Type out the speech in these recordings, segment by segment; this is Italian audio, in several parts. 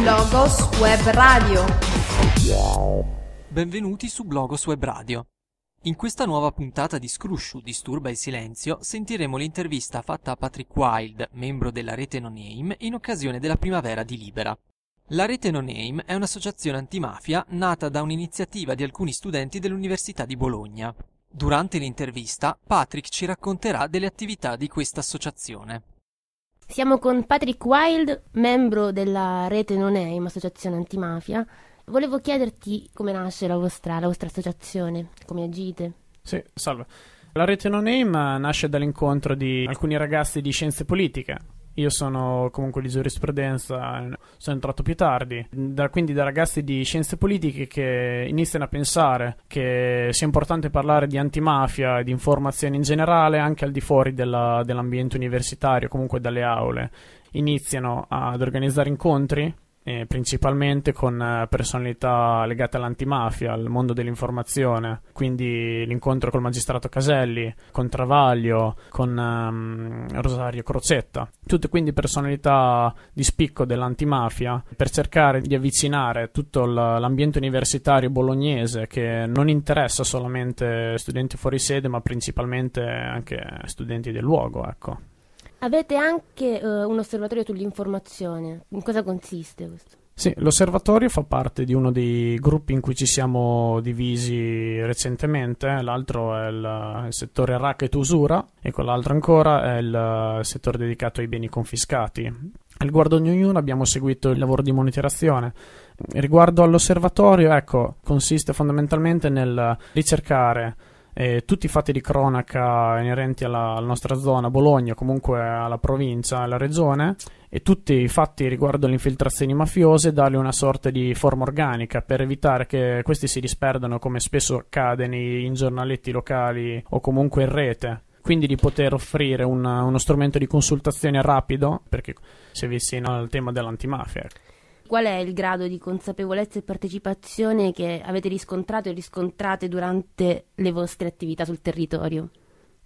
Blogos Web Radio. Benvenuti su Blogos Web Radio. In questa nuova puntata di Scruscio Disturba il Silenzio sentiremo l'intervista fatta a Patrick Wild, membro della rete No Name, in occasione della primavera di Libera. La rete No Name è un'associazione antimafia nata da un'iniziativa di alcuni studenti dell'Università di Bologna. Durante l'intervista Patrick ci racconterà delle attività di questa associazione. Siamo con Patrick Wild, membro della rete Non Aim, associazione antimafia. Volevo chiederti come nasce la vostra, la vostra associazione, come agite. Sì, salve. La rete Non Name nasce dall'incontro di alcuni ragazzi di scienze politiche io sono comunque di giurisprudenza, sono entrato più tardi, da, quindi da ragazzi di scienze politiche che iniziano a pensare che sia importante parlare di antimafia e di informazione in generale anche al di fuori della, dell'ambiente universitario, comunque dalle aule. Iniziano ad organizzare incontri eh, principalmente con eh, personalità legate all'antimafia, al mondo dell'informazione, quindi l'incontro col magistrato Caselli, con Travaglio, con um, Rosario Crocetta, tutte quindi personalità di spicco dell'antimafia per cercare di avvicinare tutto l'ambiente universitario bolognese che non interessa solamente studenti fuori sede ma principalmente anche studenti del luogo, ecco. Avete anche eh, un osservatorio sull'informazione. In cosa consiste questo? Sì, l'osservatorio fa parte di uno dei gruppi in cui ci siamo divisi recentemente, l'altro è il, il settore racket usura e quell'altro ancora è il settore dedicato ai beni confiscati. Riguardo ognuno abbiamo seguito il lavoro di monitorazione. Riguardo all'osservatorio, ecco, consiste fondamentalmente nel ricercare eh, tutti i fatti di cronaca inerenti alla, alla, nostra zona, Bologna, comunque alla provincia, alla regione, e tutti i fatti riguardo le infiltrazioni mafiose, dargli una sorta di forma organica per evitare che questi si disperdano come spesso accade nei, in giornaletti locali o comunque in rete. Quindi di poter offrire un, uno strumento di consultazione rapido, perché se avessi no, il tema dell'antimafia. Ecco. Qual è il grado di consapevolezza e partecipazione che avete riscontrato e riscontrate durante le vostre attività sul territorio?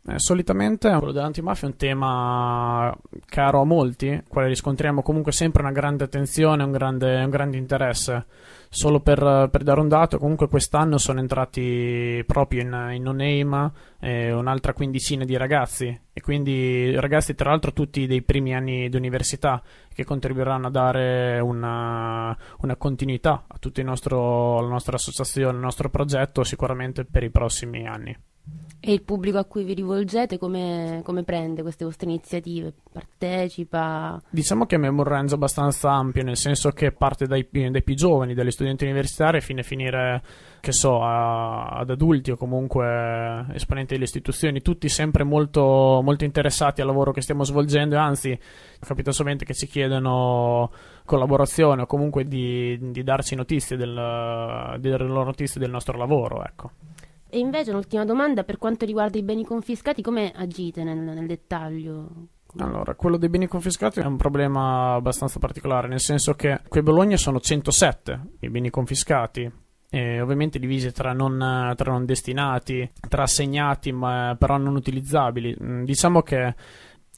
Eh, solitamente quello dell'antimafia è un tema caro a molti, quale riscontriamo comunque sempre una grande attenzione e un, un grande interesse solo per, per, dare un dato, comunque quest'anno sono entrati proprio in, in Oneima eh, un'altra quindicina di ragazzi e quindi ragazzi tra l'altro tutti dei primi anni di università che contribuiranno a dare una, una continuità a tutta la nostra associazione, al nostro progetto sicuramente per i prossimi anni. E il pubblico a cui vi rivolgete come, come, prende queste vostre iniziative? Partecipa? Diciamo che abbiamo un range abbastanza ampio, nel senso che parte dai, dai più giovani, dagli studenti universitari, fino finire, che so, a, ad adulti o comunque esponenti delle istituzioni, tutti sempre molto, molto interessati al lavoro che stiamo svolgendo e anzi capita sovente che ci chiedono collaborazione o comunque di, di darci notizie del, del loro notizie del nostro lavoro, ecco. E invece un'ultima domanda per quanto riguarda i beni confiscati, come agite nel, nel dettaglio? Allora, quello dei beni confiscati è un problema abbastanza particolare, nel senso che qui a Bologna sono 107 i beni confiscati, ovviamente divisi tra non, tra non, destinati, tra assegnati ma però non utilizzabili. Mm, diciamo che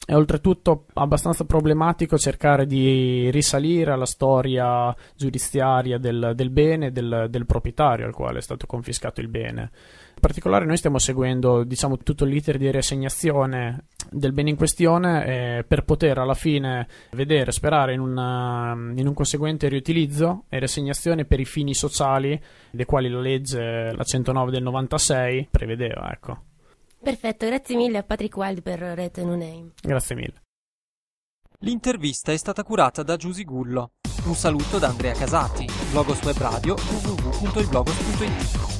è oltretutto abbastanza problematico cercare di risalire alla storia giudiziaria del, del bene, del, del, proprietario al quale è stato confiscato il bene. In particolare noi stiamo seguendo diciamo, tutto l'iter di riassegnazione del bene in questione eh, per poter alla fine vedere, sperare in, una, mm, in un conseguente riutilizzo e riassegnazione per i fini sociali dei quali la legge la 109 del 96 prevedeva. Ecco. Perfetto, grazie mille a Patrick Wild per Reto No Name. Grazie mille. L'intervista è stata curata da Giusy Gullo. Un saluto da Andrea Casati, Blogos Web Radio, www.iblogos.it.